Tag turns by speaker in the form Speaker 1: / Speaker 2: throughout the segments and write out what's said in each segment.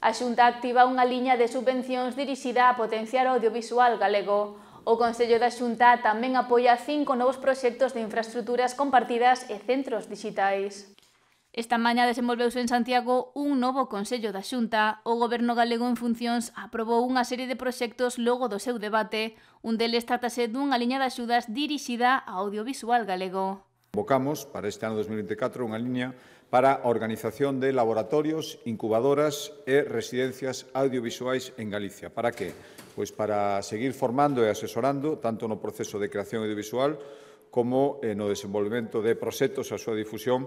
Speaker 1: A Xunta activa unha liña de subvencións dirixida a potenciar o audiovisual galego. O Consello da Xunta tamén apoia cinco novos proxectos de infraestructuras compartidas e centros digitais. Esta mañá desenvolveuse en Santiago un novo Consello da Xunta. O Goberno galego en funcións aprobou unha serie de proxectos logo do seu debate. Un deles tratase dunha liña de axudas dirixida ao audiovisual galego.
Speaker 2: Convocamos para este ano 2024 unha liña para a organización de laboratorios, incubadoras e residencias audiovisuais en Galicia. Para que? Pois para seguir formando e asesorando tanto no proceso de creación audiovisual como eh, no desenvolvemento de proxectos a súa difusión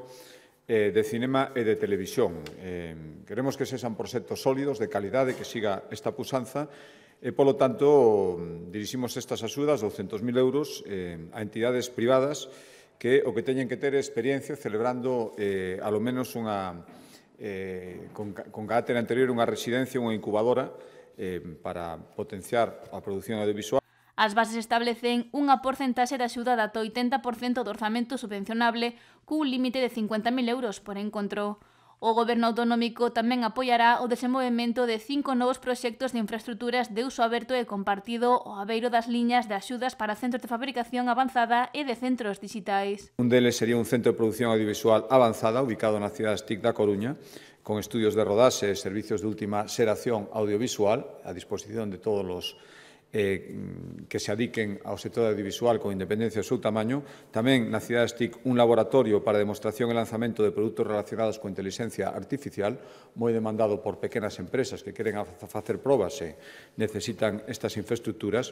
Speaker 2: eh, de cinema e de televisión. Eh, queremos que sexan proxectos sólidos, de calidade, que siga esta pusanza e, polo tanto, diriximos estas axudas, 200.000 euros, eh, a entidades privadas que o que teñen que ter experiencia celebrando eh, alo menos unha, eh, con, con carácter anterior unha residencia, unha incubadora eh, para potenciar a produción audiovisual.
Speaker 1: As bases establecen unha porcentaxe de axuda dato 80% do orzamento subvencionable cun límite de 50.000 euros por encontro. O Goberno Autonómico tamén apoiará o desenvolvemento de cinco novos proxectos de infraestructuras de uso aberto e compartido o abeiro das liñas de axudas para centros de fabricación avanzada e de centros digitais.
Speaker 2: Un deles sería un centro de producción audiovisual avanzada ubicado na cidade TIC da Coruña, con estudios de rodaxe e servicios de última xeración audiovisual a disposición de todos os eh, que se adiquen ao sector audiovisual con independencia do seu tamaño, tamén na cidade TIC un laboratorio para demostración e lanzamento de produtos relacionados con inteligencia artificial, moi demandado por pequenas empresas que queren facer probas e necesitan estas infraestructuras.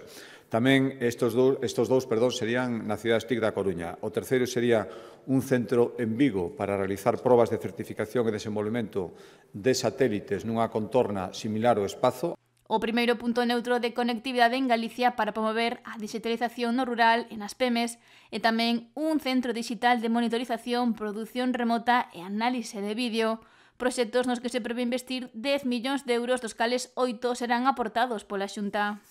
Speaker 2: Tamén estos dous, estos dous perdón, serían na cidade TIC da Coruña. O terceiro sería un centro en Vigo para realizar probas de certificación e desenvolvemento de satélites nunha contorna similar ao espazo
Speaker 1: o primeiro punto neutro de conectividade en Galicia para promover a digitalización no rural e nas PEMES e tamén un centro digital de monitorización, produción remota e análise de vídeo, proxectos nos que se prevé investir 10 millóns de euros dos cales 8 serán aportados pola Xunta.